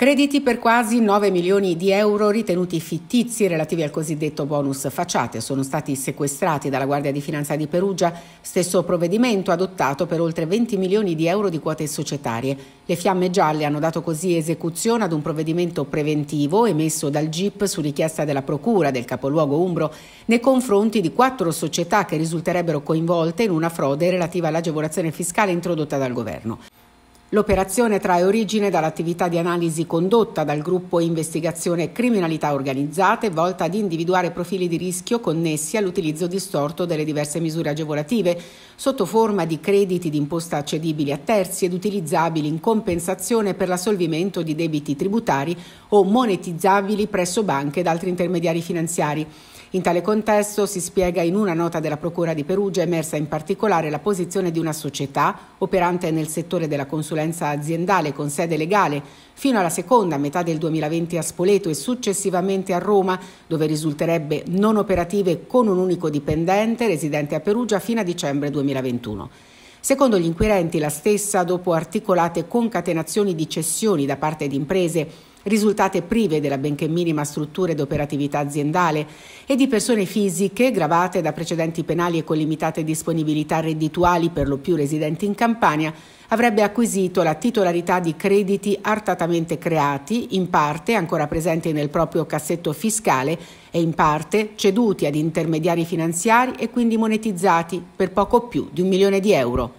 Crediti per quasi 9 milioni di euro ritenuti fittizi relativi al cosiddetto bonus facciate sono stati sequestrati dalla Guardia di Finanza di Perugia, stesso provvedimento adottato per oltre 20 milioni di euro di quote societarie. Le fiamme gialle hanno dato così esecuzione ad un provvedimento preventivo emesso dal GIP su richiesta della Procura del capoluogo Umbro nei confronti di quattro società che risulterebbero coinvolte in una frode relativa all'agevolazione fiscale introdotta dal governo. L'operazione trae origine dall'attività di analisi condotta dal gruppo Investigazione Criminalità Organizzate volta ad individuare profili di rischio connessi all'utilizzo distorto delle diverse misure agevolative sotto forma di crediti d'imposta accedibili a terzi ed utilizzabili in compensazione per l'assolvimento di debiti tributari o monetizzabili presso banche ed altri intermediari finanziari. In tale contesto si spiega in una nota della Procura di Perugia emersa in particolare la posizione di una società operante nel settore della consulenza aziendale con sede legale fino alla seconda metà del 2020 a Spoleto e successivamente a Roma, dove risulterebbe non operative con un unico dipendente residente a Perugia fino a dicembre 2021. Secondo gli inquirenti, la stessa, dopo articolate concatenazioni di cessioni da parte di imprese risultate prive della benché minima struttura ed operatività aziendale e di persone fisiche gravate da precedenti penali e con limitate disponibilità reddituali per lo più residenti in Campania, avrebbe acquisito la titolarità di crediti artatamente creati, in parte ancora presenti nel proprio cassetto fiscale e in parte ceduti ad intermediari finanziari e quindi monetizzati per poco più di un milione di euro.